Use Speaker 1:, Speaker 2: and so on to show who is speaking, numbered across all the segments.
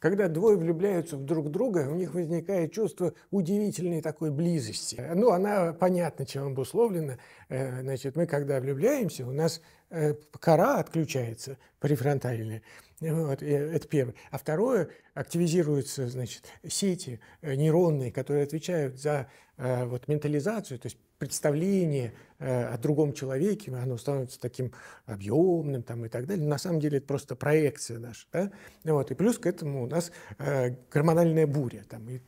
Speaker 1: Когда двое влюбляются в друг друга, у них возникает чувство удивительной такой близости. Ну, она понятно, чем обусловлена. Э, значит, мы когда влюбляемся, у нас э, кора отключается префронтальная. Э, вот, э, это первое. А второе, активизируются значит, сети э, нейронные, которые отвечают за вот, ментализацию, то есть представление о другом человеке, оно становится таким объемным там, и так далее. Но на самом деле это просто проекция наша. Да? Ну вот, и плюс к этому у нас гормональная буря. Там, и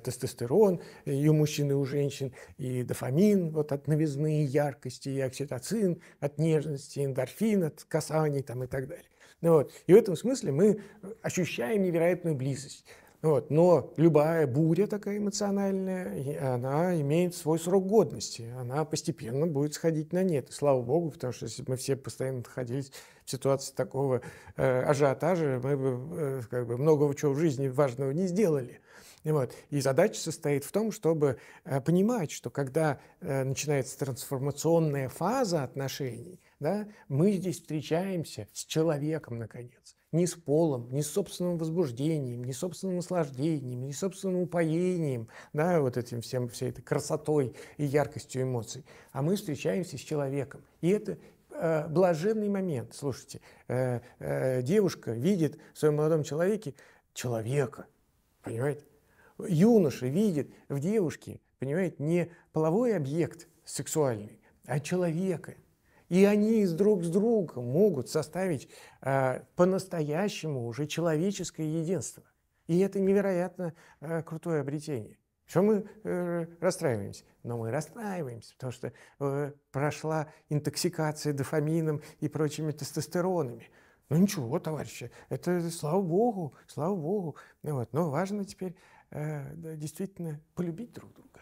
Speaker 1: тестостерон и у мужчин, и у женщин, и дофамин вот, от новизны и яркости, и окситоцин от нежности, эндорфин от касаний там, и так далее. Ну вот. И в этом смысле мы ощущаем невероятную близость. Ну вот. Но любая буря такая эмоциональная, она имеет свой срок годности. Она постепенно будет сходить на нет. И слава богу, потому что если бы мы все постоянно находились в ситуации такого э, ажиотажа, мы бы э, как бы многого чего в жизни важного не сделали. Вот. И задача состоит в том, чтобы э, понимать, что когда э, начинается трансформационная фаза отношений – да? Мы здесь встречаемся с человеком, наконец. Не с полом, не с собственным возбуждением, не с собственным наслаждением, не с собственным упоением, да, вот этим всем, всей этой красотой и яркостью эмоций. А мы встречаемся с человеком. И это э, блаженный момент. Слушайте, э, э, девушка видит в своем молодом человеке человека, понимаете? Юноша видит в девушке, понимаете, не половой объект сексуальный, а человека. И они друг с другом могут составить э, по-настоящему уже человеческое единство. И это невероятно э, крутое обретение. Что мы э, расстраиваемся? Но мы расстраиваемся, потому что э, прошла интоксикация дофамином и прочими тестостеронами. Ну ничего, товарищи, это слава богу, слава богу. Вот. Но важно теперь э, действительно полюбить друг друга.